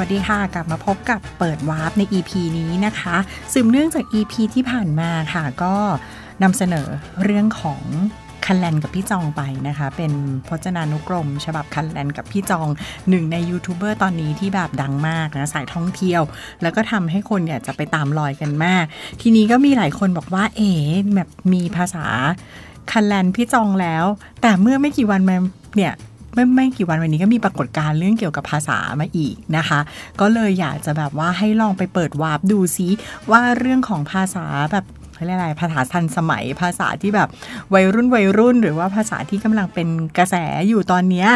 วัสดีค่ะกลับมาพบกับเปิดวาร์ปใน EP นี้นะคะสืบเนื่องจาก EP ที่ผ่านมาค่ะก็นำเสนอเรื่องของ คันแลนกับพี่จองไปนะคะ เป็นพจนานุกรมฉบับคันแลนกับพี่จองหนึ่งในยูทูบเบอร์ตอนนี้ที่แบบดังมากนะ สายท่องเที่ยว แล้วก็ทำให้คนเนี่ยจะไปตามรอยกันมาก ทีนี้ก็มีหลายคนบอกว่า เอ๋แบบมีภาษา คันแลนพี่จองแล้ว แต่เมื่อไม่กี่วันมาเนี่ยไม่ไม่กี่วันวันนี้ก็มีปรากฏการณ์เรื่องเกี่ยวกับภาษามาอีกนะคะ ก็เลยอยากจะแบบว่าให้ลองไปเปิดวาร์ปดูซิ ว่าเรื่องของภาษาแบบเรียกอะไรภาษาทันสมัยภาษาที่แบบวัยรุ่นวัยรุ่น หรือว่าภาษาที่กำลังเป็นกระแสอยู่ตอนนี้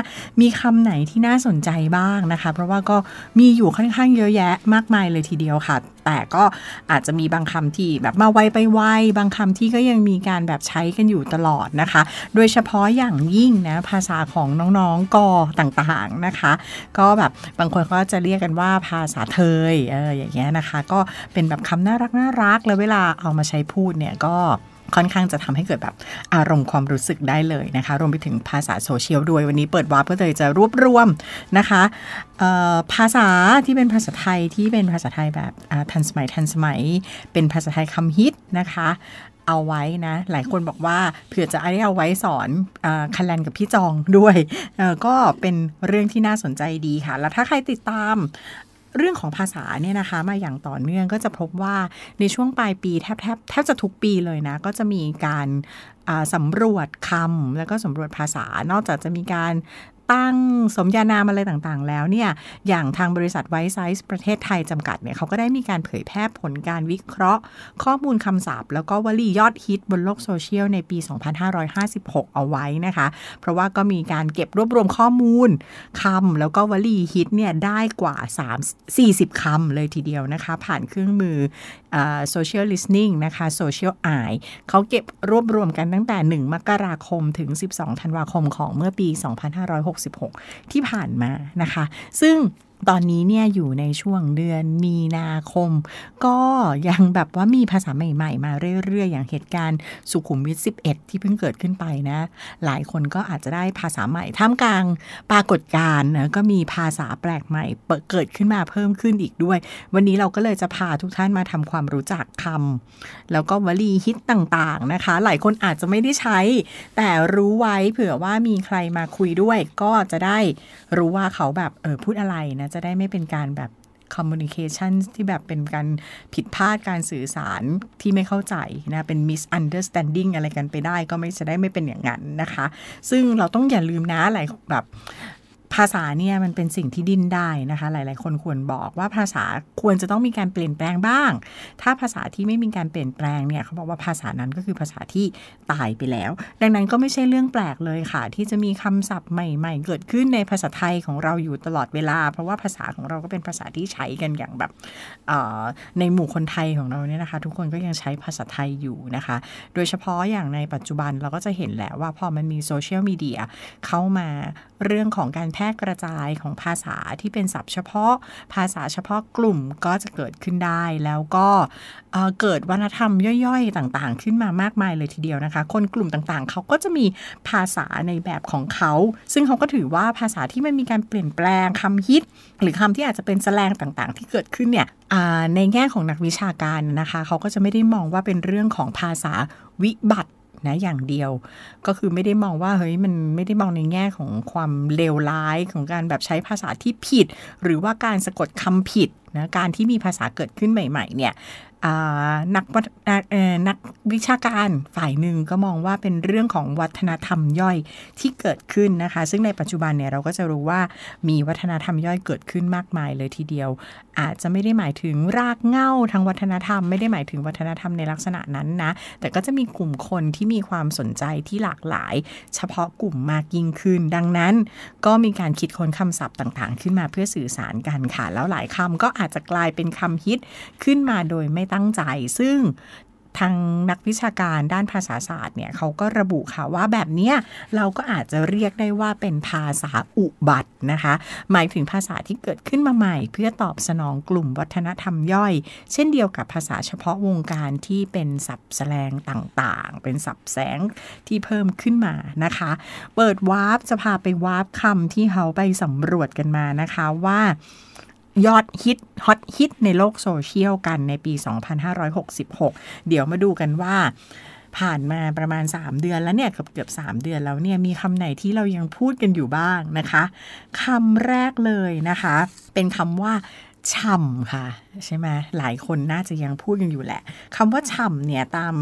มีคำไหนที่น่าสนใจบ้างนะคะ เพราะว่าก็มีอยู่ค่อนข้างเยอะแยะมากมายเลยทีเดียวค่ะ แต่ก็อาจจะมีบางคำที่แบบมาไวไปไวบางคำที่ก็ยังมีการแบบใช้กันอยู่ตลอดนะคะ โดยเฉพาะอย่างยิ่งนะภาษาของน้องๆกอต่างๆนะคะ ก็แบบบางคนก็จะเรียกกันว่าภาษาเทยเอออย่างเงี้ยนะคะก็เป็นแบบคำน่ารักน่ารักแล้วเวลาเอามาใช้พูดเนี่ยก็ค่อนข้างจะทำให้เกิดแบบอารมณ์ความรู้สึกได้เลยนะคะ รวมไปถึงภาษาโซเชียลด้วยวันนี้เปิดวาร์ปก็เลยจะรวบรวมนะคะ ภาษาที่เป็นภาษาไทยที่เป็นภาษาไทยแบบทันสมัยทันสมัย เป็นภาษาไทยคำฮิตนะคะ เอาไว้นะหลายคนบอกว่า เผื่อจะได้เอาไว้สอนอคันแลนกับพี่จองด้วย ก็เป็นเรื่องที่น่าสนใจดีค่ะ แล้วถ้าใครติดตามเรื่องของภาษาเนี่ยนะคะ มาอย่างต่อเนื่องก็จะพบว่าในช่วงปลายปีแทบแทบแทบจะทุกปีเลยนะ ก็จะมีการสำรวจคำแล้วก็สำรวจภาษานอกจากจะมีการตั้งสมญานามอะไรต่างๆ แล้วเนี่ยอย่างทางบริษัทไวซ์ไซส์ประเทศไทยจำกัดเนี่ยเขาก็ได้มีการเผยแพร่ผลการวิเคราะห์ ข้อมูลคำศัพท์ แล้วก็วลียอดฮิตบนโลกโซเชียล ในปี 2556 เอาไว้นะคะ เพราะว่าก็มีการเก็บรวบรวมข้อมูลคำแล้วก็วลีฮิตเนี่ยได้กว่า3 40คำเลยทีเดียวนะคะ ผ่านเครื่องมือโซเชียลลิสติ้งนะคะโซเชียลไอเขาเก็บรวบรวมกันตั้งแต่ 1มกราคมถึง 12 ธันวาคม ของเมื่อปี 2 5 6 6 6ที่ผ่านมานะคะ ซึ่งตอนนี้เนี่ยอยู่ในช่วงเดือนมีนาคม ก็ยังแบบว่ามีภาษาใหม่ๆ มาเรื่อย ๆ อย่างเหตุการณ์สุขุมวิท11ที่เพิ่งเกิดขึ้นไปนะ หลายคนก็อาจจะได้ภาษาใหม่ท่ามกลางปรากฏการณ์นะก็มีภาษาแปลกใหม่เกิดขึ้นมาเพิ่มขึ้นอีกด้วย วันนี้เราก็เลยจะพาทุกท่านมาทำความรู้จักคำ แล้วก็วลีฮิตต่างๆนะคะ หลายคนอาจจะไม่ได้ใช้แต่รู้ไว้เผื่อว่ามีใครมาคุยด้วย ก็จะได้รู้ว่าเขาแบบเออพูดอะไรนะจะได้ไม่เป็นการแบบคอมมูนิเคชันที่แบบเป็นการผิดพลาดการสื่อสารที่ไม่เข้าใจนะ เป็นมิสอันเดอร์สแตนดิ้งอะไรกันไปได้ก็ไม่จะได้ไม่เป็นอย่างนั้นนะคะ ซึ่งเราต้องอย่าลืมนะหลายแบบภาษาเนี่ยมันเป็นสิ่งที่ดิ้นได้นะคะ หลายๆ คนควรบอกว่าภาษาควรจะต้องมีการเปลี่ยนแปลงบ้าง ถ้าภาษาที่ไม่มีการเปลี่ยนแปลงเนี่ยเขาบอกว่าภาษานั้นก็คือภาษาที่ตายไปแล้ว ดังนั้นก็ไม่ใช่เรื่องแปลกเลยค่ะ ที่จะมีคำศัพท์ใหม่ๆ เกิดขึ้นในภาษาไทยของเราอยู่ตลอดเวลา เพราะว่าภาษาของเราก็เป็นภาษาที่ใช้กันอย่างแบบในหมู่คนไทยของเราเนี่ยนะคะ ทุกคนก็ยังใช้ภาษาไทยอยู่นะคะ โดยเฉพาะอย่างในปัจจุบันเราก็จะเห็นแล้วว่าพอมันมีโซเชียลมีเดียเข้ามาเรื่องของการแร่กระจายของภาษาที่เป็นศัพท์เฉพาะ ภาษาเฉพาะกลุ่มก็จะเกิดขึ้นได้แล้วก็เกิดวัฒนธรรมย่อยๆ ต่างๆ ขึ้นมามากมายเลยทีเดียวนะคะ คนกลุ่มต่างๆเขาก็จะมีภาษาในแบบของเขา ซึ่งเขาก็ถือว่าภาษาที่มันมีการเปลี่ยนแปลงคำฮิต หรือคำที่อาจจะเป็นแสลงต่างๆที่เกิดขึ้นเนี่ยในแง่ของนักวิชาการนะคะเขาก็จะไม่ได้มองว่าเป็นเรื่องของภาษาวิบัตินะอย่างเดียว ก็คือไม่ได้มองว่า เฮ้ย มันไม่ได้มองในแง่ของความเลวร้าย ของการแบบใช้ภาษาที่ผิด หรือว่าการสะกดคำผิดนะการที่มีภาษาเกิดขึ้นใหม่ๆเนี่ยนักนักวิชาการฝ่ายหนึ่งก็มองว่าเป็นเรื่องของวัฒนธรรมย่อยที่เกิดขึ้นนะคะซึ่งในปัจจุบันเนี่ยเราก็จะรู้ว่ามีวัฒนธรรมย่อยเกิดขึ้นมากมายเลยทีเดียว อาจจะไม่ได้หมายถึงรากเหง้าทางวัฒนธรรมไม่ได้หมายถึงวัฒนธรรมในลักษณะนั้นนะแต่ก็จะมีกลุ่มคนที่มีความสนใจที่หลากหลาย เฉพาะกลุ่มมากยิ่งขึ้น ดังนั้นก็มีการคิดค้นคำศัพท์ต่างๆ ขึ้นมาเพื่อสื่อสารกันค่ะแล้วหลายคำก็อาจจะกลายเป็นคำฮิตขึ้นมาโดยไม่ตั้งใจ ซึ่งทางนักวิชาการด้านภาษาศาสตร์เนี่ยเขาก็ระบุค่ะว่าแบบนี้เราก็อาจจะเรียกได้ว่าเป็นภาษาอุบัตินะคะ หมายถึงภาษาที่เกิดขึ้นมาใหม่ เพื่อตอบสนองกลุ่มวัฒนธรรมย่อย เช่นเดียวกับภาษาเฉพาะวงการที่เป็นสับแสลงต่างๆ เป็นสับแสงที่เพิ่มขึ้นมานะคะ เปิดวาร์ปจะพาไปวาร์ปคำที่เขาไปสำรวจกันมานะคะว่ายอดฮิต ฮอตฮิตในโลกโซเชียลกันในปี 2566 เดี๋ยวมาดูกันว่า ผ่านมาประมาณ 3 เดือนแล้วเนี่ยเกือบเกือบ3เดือนแล้วเนี่ย มีคำไหนที่เรายังพูดกันอยู่บ้างนะคะคำแรกเลยนะคะ เป็นคำว่าฉ่ำค่ะ ใช่ไหมหลายคนน่าจะยังพูดกันอยู่แหละคำว่าฉ่ำเนี่ยตาม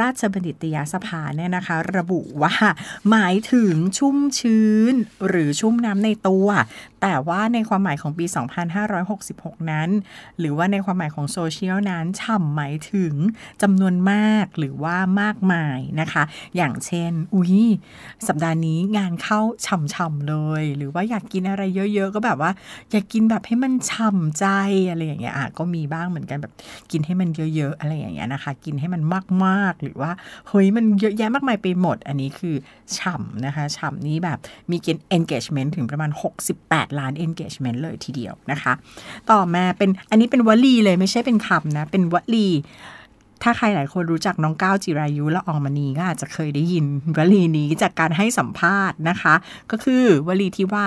ราชบัณฑิตยสภาเนี่ยนะคะ ระบุว่า หมายถึงชุ่มชื้นหรือชุ่มน้ำในตัว แต่ว่าในความหมายของปี 2566 นั้น หรือว่าในความหมายของโซเชียลนั้นฉ่ำหมายถึงจำนวนมากหรือว่ามากมายนะคะ อย่างเช่น อุ้ยสัปดาห์นี้งานเข้าฉ่ำๆเลย หรือว่าอยากกินอะไรเยอะ ๆ ก็แบบว่า อยากกินแบบให้มันฉ่ำจอะไรอย่างเงี้ย อ่ะ ก็มีบ้างเหมือนกันแบบกินให้มันเยอะๆอะไรอย่างเงี้ยนะคะ กินให้มันมากๆหรือว่าเฮ้ยมันเยอะแยะมากมายไปหมด อันนี้คือ ฉ่ำนะคะ ฉ่ำนี้แบบมีเกณฑ์ engagement ถึงประมาณ68ล้าน engagement เลยทีเดียวนะคะ ต่อมาเป็นอันนี้เป็นวลีเลยไม่ใช่เป็นคำนะ เป็นวลี ถ้าใครหลายคนรู้จักน้องก้าวจิรายุและอองมณีก็อาจจะเคยได้ยินวลีนี้จากการให้สัมภาษณ์นะคะ ก็คือวลีที่ว่า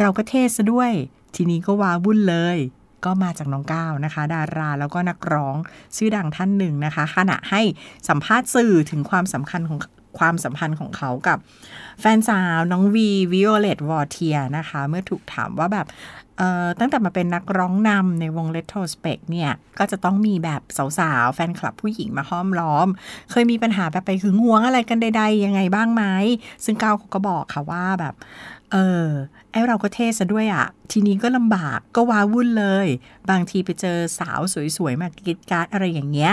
เราก็เทศซะด้วย ทีนี้ก็ว้าวุ่นเลยก็มาจากน้องก้าวนะคะ ดาราแล้วก็นักร้องชื่อดังท่านหนึ่งนะคะ ขณะให้สัมภาษณ์สื่อถึงความสำคัญของความสัมพันธ์ของเขากับแฟนสาวน้องวีวิโอเลตวอร์เทียนะคะ เมื่อถูกถามว่าแบบ ตั้งแต่มาเป็นนักร้องนำในวง r e t r o s p e c t เนี่ย ก็จะต้องมีแบบสาวๆ แฟนคลับผู้หญิงมาห้อมล้อม เคยมีปัญหาแบบไปหึงหวงอะไรกันใดๆยังไงบ้างไหมซึ่งก้าวเขาก็บอกค่ะว่าแบบเออ ไอเราก็เทซะด้วยอะ่ะ ทีนี้ก็ลำบาก ก็ว้าวุ่นเลย บางทีไปเจอสาวสวยๆมากิจการ์ดอะไรอย่างเงี้ย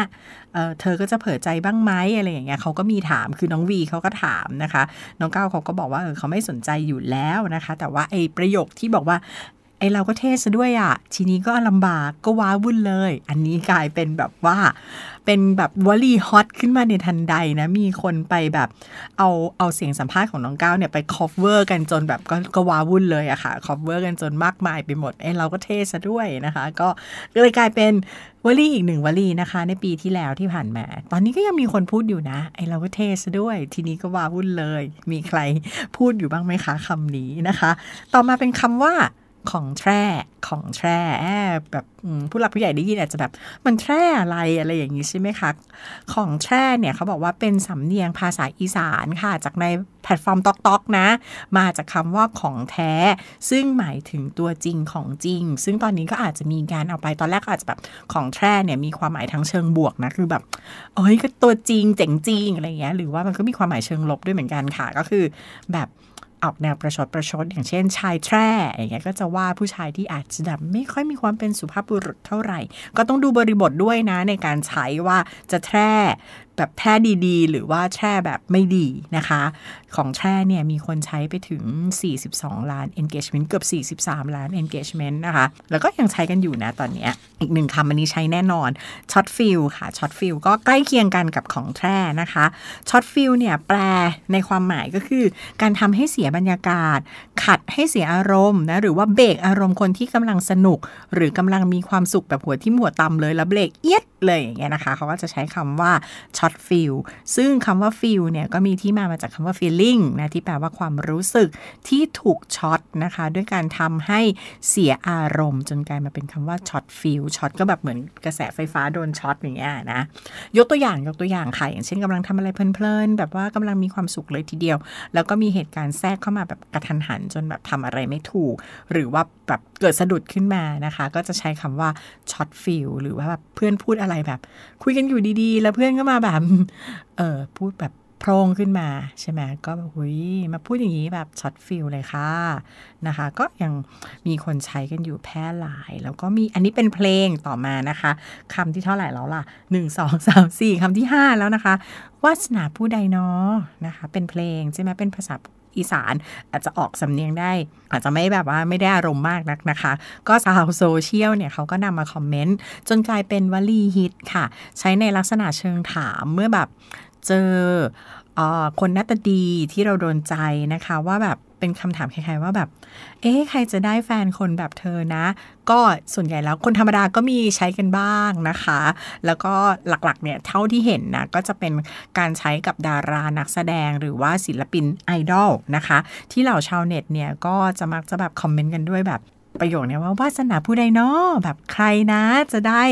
เเธอก็จะเผยใจบ้างไหมอะไรอย่างเงี้ยเขาก็มีถามคือน้องวีเขาก็ถามนะคะ น้องก้าวเขาก็บอกว่าเออเขาไม่สนใจอยู่แล้วนะคะ แต่ว่าไอประโยคที่บอกว่าไอเราก็เทศซะด้วยอะ่ะทีนี้ก็ลำบากก็ว้าวุ่นเลย อันนี้กลายเป็นแบบว่าเป็นแบบวลีฮอตขึ้นมาในทันใดนะ มีคนไปแบบเอาเอาเสียงสัมภาษณ์ของน้องก้าวเนี่ยไปคอฟเวอร์กันจนแบบก็ก็ว้าวุ่นเลยอะค่ะคอฟเวอร์กันจนมากมายไปหมดไอเราก็เทศซะด้วยนะคะก็เลยกลายเป็นวลีอีกหนึ่งวลีนะคะ ในปีที่แล้วที่ผ่านมาตอนนี้ก็ยังมีคนพูดอยู่นะ ไอเราก็เทสด้วย ทีนี้ก็ว้าวุ่นเลย มีใครพูดอยู่บ้างไหมคะคำนี้นะคะ ต่อมาเป็นคำว่าของแท้ของแท่แบบผู้หลักผู้ใหญ่ได้ยินอาจจะแบบมันแท่อะไรอะไรอย่างนี้ใช่ไหมคะของแท่เนี่ยเขาบอกว่าเป็นสำเนียงภาษาอีสานค่ะจากในแพลตฟอร์มต๊อกต๊อกนะ มาจากคำว่าของแท้ ซึ่งหมายถึงตัวจริงของจริง ซึ่งตอนนี้ก็อาจจะมีการเอาไปตอนแรกอาจจะแบบของแท่เนี่ยมีความหมายทั้งเชิงบวกนะคือแบบเอ้ยก็ตัวจริงเจ๋งจริงอะไรเงี้ยหรือว่ามันก็มีความหมายเชิงลบด้วยเหมือนกันค่ะก็คือแบบออกแนวประชด ประชด อย่างเช่นชายแท่อย่างเงี้ยก็จะว่าผู้ชายที่อาจจะดับไม่ค่อยมีความเป็นสุภาพบุรุษเท่าไหร่ ก็ต้องดูบริบทด้วยนะในการใช้ว่าจะแท่แบบแช่ดีๆ หรือว่าแช่แบบไม่ดีนะคะ ของแช่เนี่ย มีคนใช้ไปถึง 42 ล้าน engagement เกือบ 43 ล้าน engagement นะคะ แล้วก็ยังใช้กันอยู่นะตอนนี้อีกหนึ่งคำอันนี้ใช้แน่นอนช็อตฟิลค่ะช็อตฟิลก็ใกล้เคียงกันกับของแช่นะคะช็อตฟิลเนี่ย แปลในความหมายก็คือการทำให้เสียบรรยากาศ ขัดให้เสียอารมณ์นะหรือว่าเบรกอารมณ์คนที่กำลังสนุก หรือกำลังมีความสุขแบบหัวที่หัวตำเลยแล้วเบรกเอียดเลยอย่างเงี้ยนะคะเขาก็จะใช้คำว่าช็อตฟิลซึ่งคำว่าฟิลเนี่ยก็มีที่มามาจากคำว่า feeling นะที่แปลว่าความรู้สึกที่ถูกช็อตนะคะด้วยการทำให้เสียอารมณ์ จนกลายมาเป็นคำว่าช็อตฟิลช็อตก็แบบเหมือนกระแสไฟฟ้าโดนช็อตอย่างเงี้ยนะยกตัวอย่างยกตัวอย่างค่ะอย่างเช่นกำลังทำอะไรเพลิน ๆ แบบว่ากำลังมีความสุขเลยทีเดียว แล้วก็มีเหตุการณ์แทรกเข้ามาแบบกระทันหันจนแบบทำอะไรไม่ถูก หรือว่าแบบเกิดสะดุดขึ้นมานะคะก็จะใช้คำว่าช็อตฟิลหรือว่าแบบเพื่อนพูดอะอะไรแบบคุยกันอยู่ดีๆ แล้วเพื่อนก็มาแบบเออพูดแบบโพรงขึ้นมาใช่ไหมก็แบบหุยมาพูดอย่างนี้แบบช็อตฟิลเลยค่ะนะคะก็ยังมีคนใช้กันอยู่แพร่หลาย แล้วก็มีอันนี้เป็นเพลงต่อมานะคะคำที่เท่าไหร่แล้วล่ะ 1 2 3 4คำที่ 5 แล้วนะคะวาสนาผู้ใดเนาะนะคะ เป็นเพลงใช่ไหมเป็นภาษาอีสานอาจจะออกสำเนียงได้ อาจจะไม่แบบว่าไม่ได้อารมณ์มากนักนะคะ ก็ชาวโซเชียลเนี่ยเขาก็นำมาคอมเมนต์ จนกลายเป็นวลีฮิตค่ะ ใช้ในลักษณะเชิงถามเมื่อแบบเจอคนนัาตดีที่เราโดนใจนะคะว่าแบบเป็นคำถามคล้ายๆว่าแบบ เอ๊ะ ใครจะได้แฟนคนแบบเธอนะ ก็ส่วนใหญ่แล้วคนธรรมดา ก็มีใช้กันบ้างนะคะ แล้วก็หลักๆ เนี่ย เท่าที่เห็นนะก็จะเป็นการใช้กับดารานักแสดงหรือว่าศิลปินไอดอลนะคะ ที่เหล่าชาวเน็ตเนี่ย ก็จะมักจะแบบคอมเมนต์กันด้วยแบบ ประโยคนี้ว่าวาสนาผู้ใดเนาะแบบใครนะ จะได้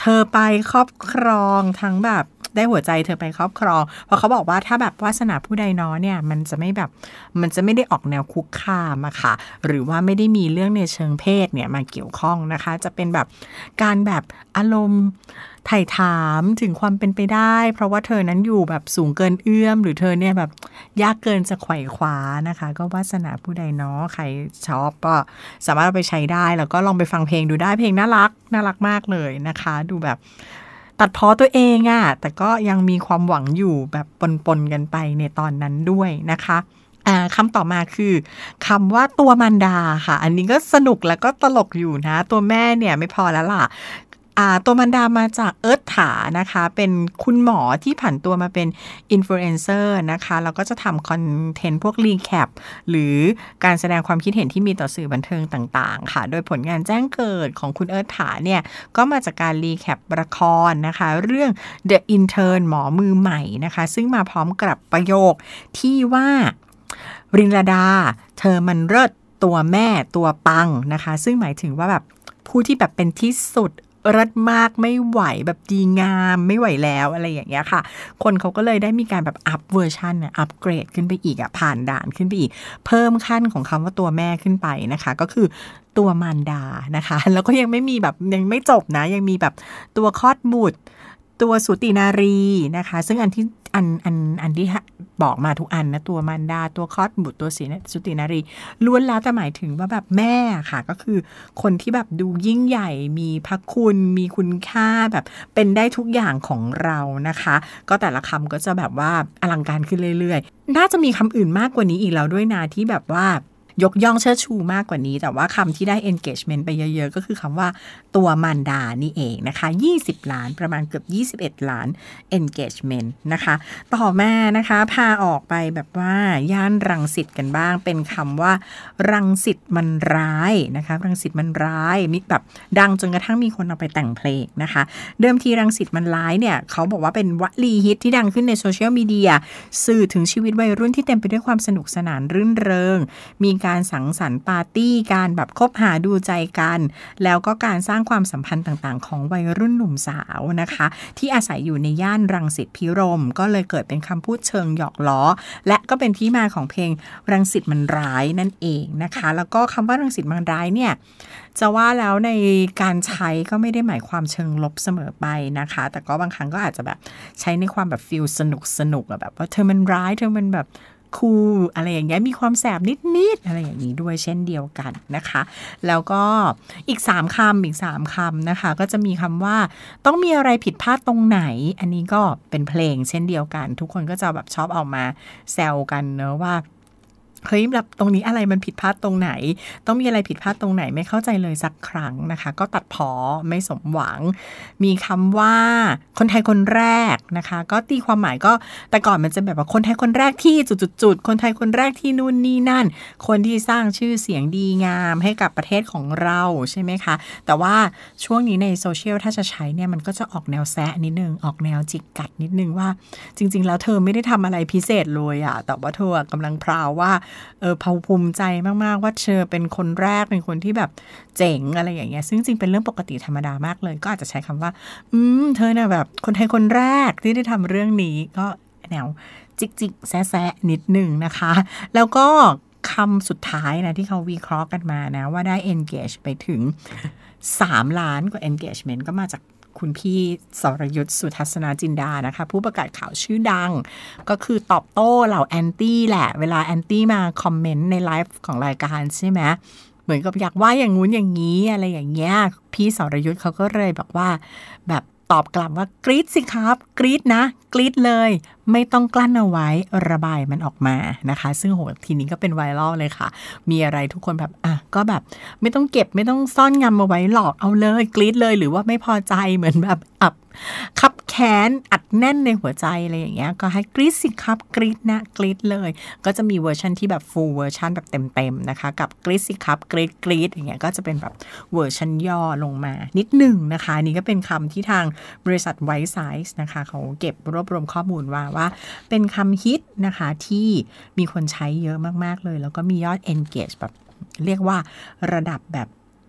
เธอไปครอบครองทั้งแบบได้หัวใจเธอไปครอบครอง เพราะเขาบอกว่าถ้าแบบวาสนาผู้ใดน้อเนี่ยมันจะไม่แบบมันจะไม่ได้ออกแนวคุกคามอะค่ะ หรือว่าไม่ได้มีเรื่องในเชิงเพศเนี่ยมาเกี่ยวข้องนะคะ จะเป็นแบบการแบบอารมณ์ไถ่ถามถึงความเป็นไปได้ เพราะว่าเธอนั้นอยู่แบบสูงเกินเอื้อม หรือเธอเนี่ยแบบยากเกินจะไขว่คว้านะคะ ก็วาสนาผู้ใดเนาะใครชอบก็สามารถเอาไปใช้ได้แล้วก็ลองไปฟังเพลงดูได้เพลงน่ารักน่ารักมากเลยนะคะ ดูแบบตัดพ้อตัวเองอะ่ะแต่ก็ยังมีความหวังอยู่แบบปนๆกันไปในตอนนั้นด้วยนะคะคำต่อมาคือคำว่าตัวมันดาค่ะ อันนี้ก็สนุกแล้วก็ตลกอยู่นะ ตัวแม่เนี่ยไม่พอแล้วล่ะตัวมันดามาจากเอิร์ธถานะคะ เป็นคุณหมอที่ผันตัวมาเป็นอินฟลูเอนเซอร์นะคะแล้วก็จะทำคอนเทนต์พวกรีแคปหรือการแสดงความคิดเห็นที่มีต่อสื่อบันเทิงต่างๆ ค่ะ โดยผลงานแจ้งเกิดของคุณเอิร์ธถาเนี่ยก็มาจากการรีแคปละครนะคะ เรื่อง The Intern หมอมือใหม่นะคะ ซึ่งมาพร้อมกับประโยคที่ว่ารินลดา เธอมันเลิศตัวแม่ตัวปังนะคะซึ่งหมายถึงว่าแบบผู้ที่แบบเป็นที่สุดรัดมากไม่ไหวแบบดีงามไม่ไหวแล้วอะไรอย่างเงี้ยค่ะ คนเขาก็เลยได้มีการแบบ อัพเวอร์ชันเนี่ยอัปเกรดขึ้นไปอีกอะผ่านด่านขึ้นไปอีกเพิ่มขั้นของคำว่าตัวแม่ขึ้นไปนะคะ ก็คือตัวมารดานะคะ แล้วก็ยังไม่มีแบบยังไม่จบนะ ยังมีแบบตัวคอดบุตรตัวสุตินารีนะคะ ซึ่งอันที่อันอันอันที่บอกมาทุกอันนะตัวมันดา ตัวคอสบุตรตัวสีสุตินารีล้วนแล้วแต่หมายถึงว่าแบบแม่ค่ะก็คือคนที่แบบดูยิ่งใหญ่มีพระคุณมีคุณค่าแบบเป็นได้ทุกอย่างของเรานะคะ ก็แต่ละคำก็จะแบบว่าอลังการขึ้นเรื่อย ๆ น่าจะมีคำอื่นมากกว่านี้อีกแล้วด้วยนะที่แบบว่ายกย่องเชิดชูมากกว่านี้ แต่ว่าคำที่ได้ engagement ไปเยอะ ๆ ก็คือคำว่าตัวมันดานี่เองนะคะ20ล้านประมาณเกือบ 21ล้าน engagement นะคะ ต่อมานะคะพาออกไปแบบว่าย่านรังสิตกันบ้างเป็นคำว่ารังสิตมันร้ายนะคะรังสิตมันร้ายมีแบบดังจนกระทั่งมีคนเอาไปแต่งเพลงนะคะ เดิมทีรังสิตมันร้ายเนี่ยเขาบอกว่าเป็นวลีฮิตที่ดังขึ้นในโซเชียลมีเดียสื่อถึงชีวิตวัยรุ่นที่เต็มไปด้วยความสนุกสนานรื่นเริงมีการการสังสรรค์ปาร์ตี้การแบบคบหาดูใจกัน แล้วก็การสร้างความสัมพันธ์ต่างๆ ของวัยรุ่นหนุ่มสาวนะคะ ที่อาศัยอยู่ในย่านรังสิตพิรมก็เลยเกิดเป็นคำพูดเชิงหยอกล้อ และก็เป็นที่มาของเพลงรังสิตมันร้ายนั่นเองนะคะ แล้วก็คำว่ารังสิตมันร้ายเนี่ยจะว่าแล้วในการใช้ก็ไม่ได้หมายความเชิงลบเสมอไปนะคะ แต่ก็บางครั้งก็อาจจะแบบใช้ในความแบบฟิลสนุกสนุกแบบว่าเธอมันร้ายเธอมันแบบคูอะไรอย่างเงี้ยมีความแสบนิด ๆ อะไรอย่างนี้ด้วยเช่นเดียวกันนะคะ แล้วก็อีก 3คำอีก 3คำนะคะ ก็จะมีคำว่า ต้องมีอะไรผิดพลาดตรงไหน อันนี้ก็เป็นเพลงเช่นเดียวกัน ทุกคนก็จะแบบชอบออกมาแซวกันเนอะว่าเฮ้ยแบบตรงนี้อะไรมันผิดพลาดตรงไหน ต้องมีอะไรผิดพลาดตรงไหนไม่เข้าใจเลยสักครั้งนะคะ ก็ตัดพอไม่สมหวัง มีคำว่า คนไทยคนแรกนะคะ ก็ตีความหมายก็แต่ก่อนมันจะแบบว่าคนไทยคนแรกที่จุดๆคนไทยคนแรกที่นู่นนี่นั่น คนที่สร้างชื่อเสียงดีงามให้กับประเทศของเราใช่ไหมคะ แต่ว่าช่วงนี้ในโซเชียลถ้าจะใช้เนี่ยมันก็จะออกแนวแซะนิดนึงออกแนวจิกกัดนิดนึงว่าจริงๆแล้วเธอไม่ได้ทำอะไรพิเศษเลยอะแต่ว่าเธอกำลังพราวว่าเออภูมิใจมากๆว่าเธอเป็นคนแรก เป็นคนที่แบบเจ๋ง อะไรอย่างเงี้ย ซึ่งจริงเป็นเรื่องปกติธรรมดามากเลย ก็อาจจะใช้คำว่าอืมเธอเนี่ยแบบคนไทยคนแรกที่ได้ทำเรื่องนี้ก็แนว จิกจิกแซะแซะนิดหนึ่งนะคะ แล้วก็คำสุดท้ายนะ ที่เขาวิเคราะห์กันมานะว่าได้ engage ไปถึง 3 ล้านกว่า engagement ก็มาจากคุณพี่สรยุทธสุทัศนาจินดานะคะ ผู้ประกาศข่าวชื่อดัง ก็คือตอบโต้เหล่าแอนตี้แหละ เวลาแอนตี้มาคอมเมนต์ในไลฟ์ของรายการใช่ไหมเหมือนกับอยากว่าอย่างงู้นอย่างนี้อะไรอย่างเงี้ยพี่สรยุทธเขาก็เลยบอกว่าแบบตอบกลับว่ากรี๊ดสิครับกรี๊ดนะกรี๊ดเลยไม่ต้องกลั้นเอาไว้ระบายมันออกมานะคะ ซึ่งโหทีนี้ก็เป็นไวรัลเลยค่ะ มีอะไรทุกคนแบบอ่ะ ก็แบบ ไม่ต้องเก็บไม่ต้องซ่อนงำเอาไว้หลอก เอาเลยกรี๊ดเลยหรือว่าไม่พอใจเหมือนแบบอับคับแขนอัดแน่นในหัวใจอะไรอย่างเงี้ยก็ให้กรี๊ดสิครับกรี๊ดนะกรี๊ดเลย ก็จะมีเวอร์ชันที่แบบฟูลเวอร์ชันแบบเต็มๆนะคะกับกรี๊ดสิครับกรี๊ดกรี๊ดอย่างเงี้ยก็จะเป็นแบบเวอร์ชันย่อลงมา นิดหนึ่งนะคะนี่ก็เป็นคำที่ทางบริษัทไวซ์ไซส์นะคะเขาเก็บรวบรวมข้อมูลว่าว่าเป็นคำฮิตนะคะที่มีคนใช้เยอะมาก ๆเลย แล้วก็มียอด engage แบบเรียกว่าระดับแบบ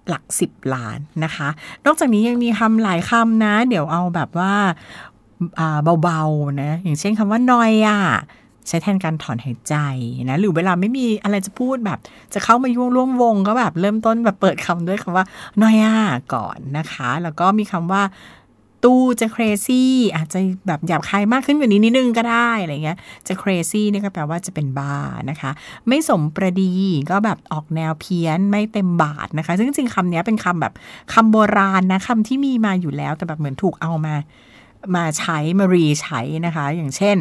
หลัก10ล้านนะคะ นอกจากนี้ยังมีคำหลายคำนะ เดี๋ยวเอาแบบว่าเบา ๆ นะ อย่างเช่นคำว่านอยอะใช้แทนการถอนหายใจนะ หรือเวลาไม่มีอะไรจะพูดแบบ จะเข้ามายุ่งร่วมวงก็แบบ เริ่มต้นแบบเปิดคำด้วยคำว่านอยอะก่อนนะคะ แล้วก็มีคำว่าตู้จะเครซี่อาจจะแบบหยาบคายมากขึ้นกว่านี้นิดนึงก็ได้อะไรเงี้ยจะเครซี่นี่ก็แปลว่าจะเป็นบ้านะคะ ไม่สมประดีก็แบบออกแนวเพี้ยนไม่เต็มบาทนะคะ ซึ่งจริงคำนี้เป็นคำแบบคำโบราณนะคำที่มีมาอยู่แล้วแต่แบบเหมือนถูกเอามา มาใช้มารีใช้นะคะ อย่างเช่น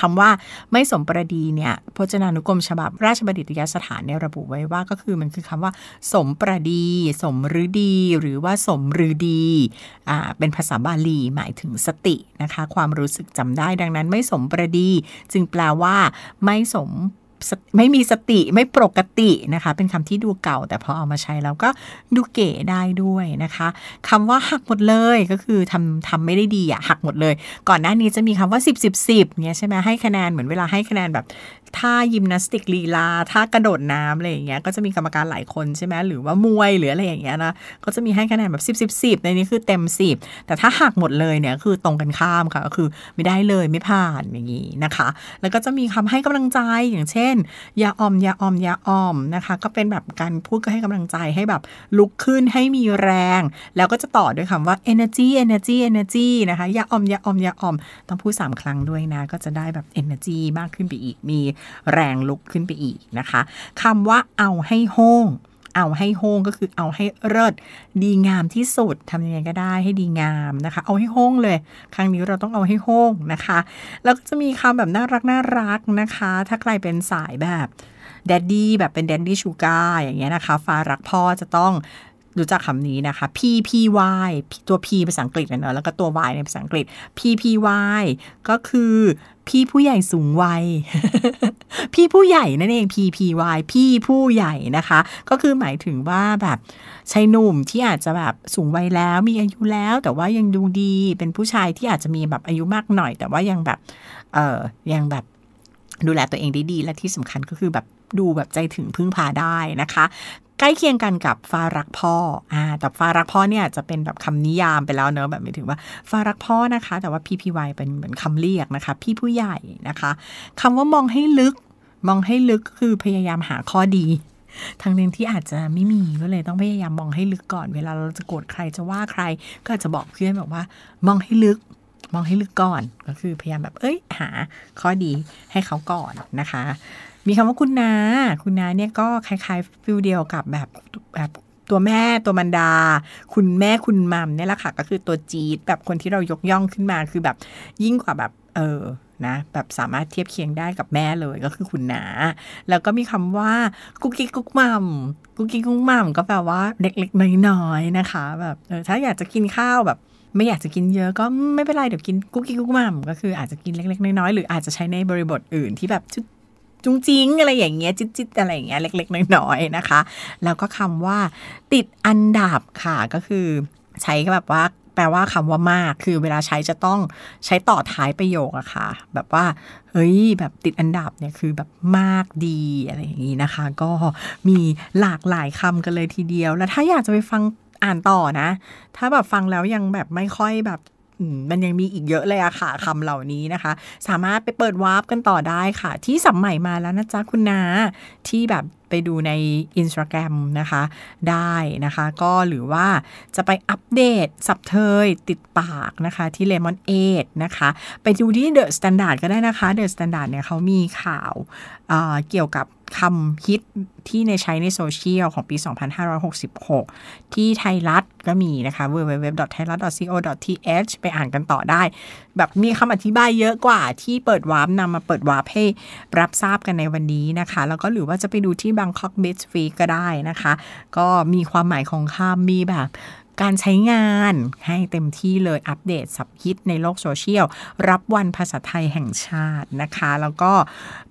คำว่าไม่สมประดีเนี่ยพจนานุกรมฉบับ ราชบัณฑิตยสถานเนี่ยระบุไว้ว่าก็คือ มันคือคำว่า สมประดี สมหรือดี หรือว่าสมอดีอ่าเป็นภาษาบาลีหมายถึงสตินะคะ ความรู้สึกจำได้ดังนั้นไม่สมประดี จึงแปลว่าไม่สมไม่มีสติไม่ปกตินะคะเป็นคำที่ดูเก่า แต่พอเอามาใช้แล้วก็ดูเก๋ได้ด้วยนะคะคำว่าหักหมดเลยก็คือทำทำไม่ได้ดีอะหักหมดเลย ก่อนหน้านี้จะมีคำว่า10 10 10เนี้ยใช่ไหมให้คะแนนเหมือนเวลาให้คะแนนแบบท่ายิมนาสติกลีลาท่ากระโดดน้ำอะไรอย่างเงี้ย ก็จะมีกรรมการหลายคนใช่ไหมหรือว่ามวยหรืออะไรอย่างเงี้ยนะ ก็จะมีให้คะแนนแบบ 10บสิบในนี้คือเต็ม 10 แต่ถ้าหักหมดเลยเนี่ยคือตรงกันข้ามค่ะ ก็คือไม่ได้เลยไม่ผ่านอย่างงี้นะคะ แล้วก็จะมีคำให้กำลังใจอย่างเช่นยาอมยาอมยาอมนะคะ ก็เป็นแบบการพูดก็ให้กำลังใจให้แบบลุกขึ้นให้มีแรง แล้วก็จะต่อด้วยคำว่า energy energy energy นะคะยาอมยาอมยาอม ต้องพูด3ครั้งด้วยนะ ก็จะได้แบบ energy มากขึ้นไปอีกมีแรงลุกขึ้นไปอีกนะคะคำว่าเอาให้โฮงเอาให้โฮงก็คือเอาให้เลิศดีงามที่สุดทำยังไงก็ได้ให้ดีงามนะคะ เอาให้โฮงเลย ครั้งนี้เราต้องเอาให้โฮงนะคะ แล้วก็จะมีคำแบบน่ารักน่ารักนะคะ ถ้าใครเป็นสายแบบแดดดี้แบบเป็นแดดดี้ชูกาอย่างเงี้ยนะคะฟารักพ่อจะต้องรู้จักคำนี้นะคะ PPY ตัว P ภาษาอังกฤษนเนอะแล้วก็ตัว Y ในภาษาอังกฤษ PPY ก็คือพี่ผู้ใหญ่สูงวัย พี่ผู้ใหญ่นั่นเอง PPY พี่ผู้ใหญ่นะคะ ก็คือหมายถึงว่าแบบชายหนุ่มที่อาจจะแบบสูงวัยแล้ว มีอายุแล้วแต่ว่ายังดูดีเป็นผู้ชายที่อาจจะมีแบบอายุมากหน่อย แต่ว่ายังแบบเออยังแบบดูแลตัวเองได้ดีและที่สำคัญก็คือแบบดูแบบใจถึงพึ่งพาได้นะคะใกล้เคียงกันกับฟารักพ่ออ่าแต่ฟารักพ่อเนี่ยจะเป็นแบบคำนิยามไปแล้วเนอะแบบหมายถึงว่าฟารักพ่อนะคะ แต่ว่าพี y เป็นเหมือนคำเรียกนะคะ พี่ผู้ใหญ่นะคะ คำว่ามองให้ลึก มองให้ลึกคือพยายามหาข้อดี ทางเรื่งที่อาจจะไม่มีก็เลยต้องพยายามมองให้ลึกก่อน เวลาเราจะโกรธใครจะว่าใคร ก็อาจจะบอกเพื่อนบอกว่า มองให้ลึก มองให้ลึกก่อน ก็คือพยายามแบบเอ้ย หา ข้อดีให้เขาก่อนนะคะมีคำว่าคุณนา คุณนาเนี่ยก็คล้ายๆฟิลเดียวกับแบบแบบตัวแม่ตัวมันดา คุณแม่คุณมัมเนี่ยแหละค่ะก็คือตัวจีดแบบคนที่เรายกย่องขึ้นมาคือแบบยิ่งกว่าแบบเออนะ แบบสามารถเทียบเคียงได้กับแม่เลยก็คือคุณนา แล้วก็มีคำว่ากุ๊กกิ๊กกุ๊กมัม กุ๊กกิ๊กกุ๊กมัมก็แปลว่าเล็กๆน้อยๆนะคะ แบบเออถ้าอยากจะกินข้าวแบบไม่อยากจะกินเยอะก็ไม่เป็นไร เดี๋ยวกินกุ๊กกิ๊กกุ๊กมัมก็คืออาจจะกินเล็กๆ น้อยๆหรืออาจจะใช้ในบริบทอื่นที่แบบจุ้งจิ้งอะไรอย่างเงี้ย จิ๊ดจิดอะไรอย่างเงี้ย เล็ก ๆ น้อยๆ นะคะ แล้วก็คำว่า ติดอันดับค่ะ ก็คือ ใช้แบบว่าแปลว่าคำว่ามาก คือเวลาใช้จะต้องใช้ต่อท้ายประโยคอะค่ะ แบบว่า เฮ้ย แบบติดอันดับเนี่ยคือแบบมากดีอะไรอย่างนี้นะคะ ก็มีหลากหลายคำกันเลยทีเดียว แล้วถ้าอยากจะไปฟังอ่านต่อนะ ถ้าแบบฟังแล้วยังแบบไม่ค่อยแบบมันยังมีอีกเยอะเลยอะค่ะคำเหล่านี้นะคะ สามารถไปเปิดวาร์ปกันต่อได้ค่ะ ที่สมใหม่มาแล้วนะจ๊ะคุณนาที่แบบไปดูใน i นส t a g r รมนะคะได้นะคะ ก็หรือว่าจะไปอัปเดตสับเทยติดปากนะคะ ที่ Lemon 8นะคะ ไปดูที่ The Standard ก็ได้นะคะ The Standard เนี่ยเขามีข่าวเกี่ยวกับคำฮิตที่ในใช้ในโซเชียลของปี 2566 ที่ไทยรัฐก็มีนะคะ www.thairat.co.th ไปอ่านกันต่อได้ แบบมีคำอธิบายเยอะกว่า ที่เปิดวาร์ปนำมาเปิดวาร์ปให้รับทราบกันในวันนี้นะคะ แล้วก็หรือว่าจะไปดูที่ Bangkok Beach e e ก็ได้นะคะ ก็มีความหมายของคำมีแบบการใช้งานให้เต็มที่เลยอัปเดตสับฮิตในโลกโซเชียล รับวันภาษาไทยแห่งชาตินะคะ แล้วก็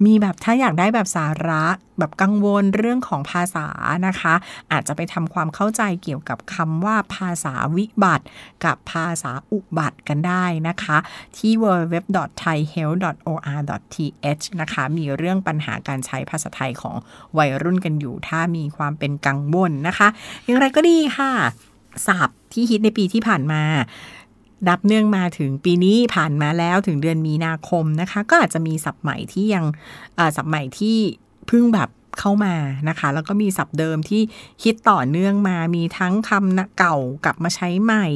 มีแบบถ้าอยากได้แบบสาระ แบบกังวลเรื่องของภาษานะคะ อาจจะไปทำความเข้าใจเกี่ยวกับคำว่าภาษาวิบัติกับภาษาอุบัติกันได้นะคะ ที่ www.thaihealth.or.th นะคะ มีเรื่องปัญหาการใช้ภาษาไทยของวัยรุ่นกันอยู่ ถ้ามีความเป็นกังวลนะคะ อย่างไรก็ดีค่ะศัพท์ ที่ฮิตในปีที่ผ่านมา ดับเนื่องมาถึงปีนี้ผ่านมาแล้วถึงเดือนมีนาคมนะคะ ก็อาจจะมีศัพท์ใหม่ที่ยังศัพท์ใหม่ที่เพิ่งแบบเข้ามานะคะ แล้วก็มีศัพท์เดิมที่คิดต่อเนื่องมา มีทั้งคำเก่ากลับมาใช้ใหม่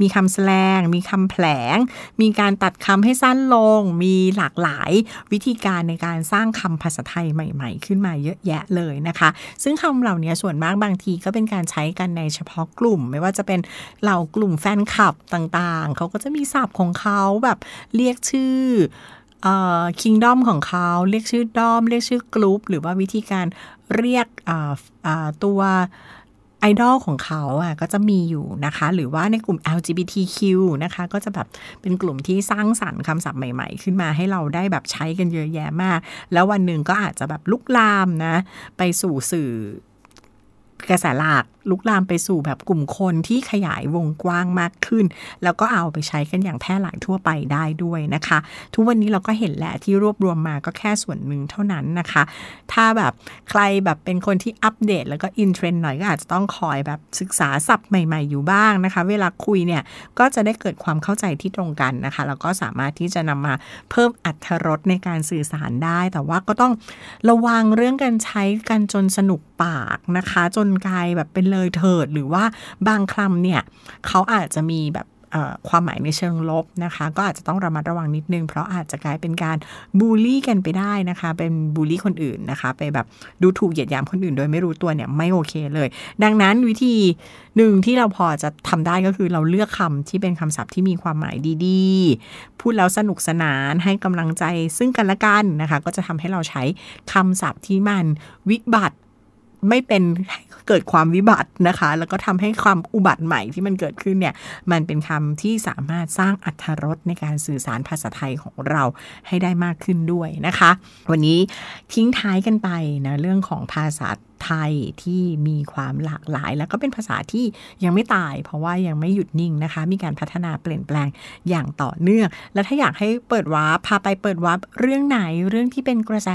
มีคำแสลงมีคำแผลงมีการตัดคำให้สั้นลง มีหลากหลายวิธีการในการสร้างคำภาษาไทยใหม่ ๆ ขึ้นมาเยอะแยะเลยนะคะ ซึ่งคำเหล่านี้ส่วนมากบางทีก็เป็นการใช้กันในเฉพาะกลุ่ม ไม่ว่าจะเป็นเหล่ากลุ่มแฟนคลับต่างๆเขาก็จะมีศัพท์ของเขาแบบเรียกชื่อคิงด้อมของเขาเรียกชื่อด้อมเรียกชื่อกลุ่มหรือว่าวิธีการเรียกตัวไอดอลของเขาอ่ะก็จะมีอยู่นะคะ หรือว่าในกลุ่ม LGBTQ นะคะ ก็จะแบบเป็นกลุ่มที่สร้างสรรค์คำศัพท์ใหม่ๆ ขึ้นมาให้เราได้แบบใช้กันเยอะแยะมาก แล้ววันหนึ่งก็อาจจะแบบลุกลามนะ ไปสู่สื่อกระแสหลักลุกลามไปสู่แบบกลุ่มคนที่ขยายวงกว้างมากขึ้น แล้วก็เอาไปใช้กันอย่างแพร่หลายทั่วไปได้ด้วยนะคะ ทุกวันนี้เราก็เห็นแหละที่รวบรวมมาก็แค่ส่วนหนึ่งเท่านั้นนะคะ ถ้าแบบใครแบบเป็นคนที่อัปเดต แล้วก็อินเทรนด์หน่อยก็อาจจะต้องคอยแบบศึกษาศัพท์ใหม่ๆอยู่บ้างนะคะ เวลาคุยเนี่ย ก็จะได้เกิดความเข้าใจที่ตรงกันนะคะ แล้วก็สามารถที่จะนำมาเพิ่มอัตรรสในการสื่อสารได้ แต่ว่าก็ต้องระวังเรื่องการใช้กันจนสนุกปากนะคะ จนกลายแบบเป็นเลยเถิดหรือว่าบางคำเนี่ยเขาอาจจะมีแบบความหมายในเชิงลบนะคะก็อาจจะต้องระมัดระวังนิดนึงเพราะอาจจะกลายเป็นการบูลลี่กันไปได้นะคะ เป็นบูลลี่คนอื่นนะคะ ไปแบบดูถูกเหยียดหยามคนอื่นโดยไม่รู้ตัวเนี่ย ไม่โอเคเลย ดังนั้นวิธีหนึ่งที่เราพอจะทำได้ก็คือเราเลือกคำที่เป็นคำศัพท์ที่มีความหมายดีๆ พูดแล้วสนุกสนานให้กำลังใจซึ่งกันและกันนะคะก็จะทำให้เราใช้คำศัพท์ที่มันวิบัติไม่เป็นเกิดความวิบัตินะคะ แล้วก็ทำให้ความอุบัติใหม่ที่มันเกิดขึ้นเนี่ย มันเป็นคำที่สามารถสร้างอัธรสในการสื่อสารภาษาไทยของเราให้ได้มากขึ้นด้วยนะคะ วันนี้ทิ้งท้ายกันไปนะเรื่องของภาษาไทยที่มีความหลากหลาย แล้วก็เป็นภาษาที่ยังไม่ตาย เพราะว่ายังไม่หยุดนิ่งนะคะ มีการพัฒนาเปลี่ยนแปลงอย่างต่อเนื่อง และถ้าอยากให้เปิดวาร์ปพาไปเปิดวาร์ปเรื่องไหน เรื่องที่เป็นกระแส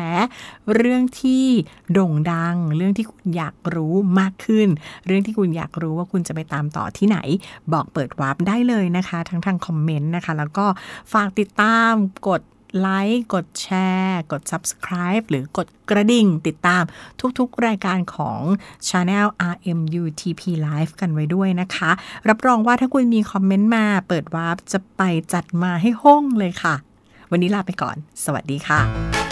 เรื่องที่โด่งดัง เรื่องที่คุณอยากรู้มากขึ้น เรื่องที่คุณอยากรู้ว่าคุณจะไปตามต่อที่ไหน บอกเปิดวาร์ปได้เลยนะคะ ทั้งทางคอมเมนต์นะคะแล้วก็ฝากติดตามกดไลค์กดแชร์ กด subscribe หรือกดกระดิ่ง ติดตามทุกๆรายการของ Channel RMUTP Live กันไว้ด้วยนะคะ รับรองว่าถ้าคุณมีคอมเมนต์มาเปิดวาร์ปจะไปจัดมาให้ห้องเลยค่ะ วันนี้ลาไปก่อน สวัสดีค่ะ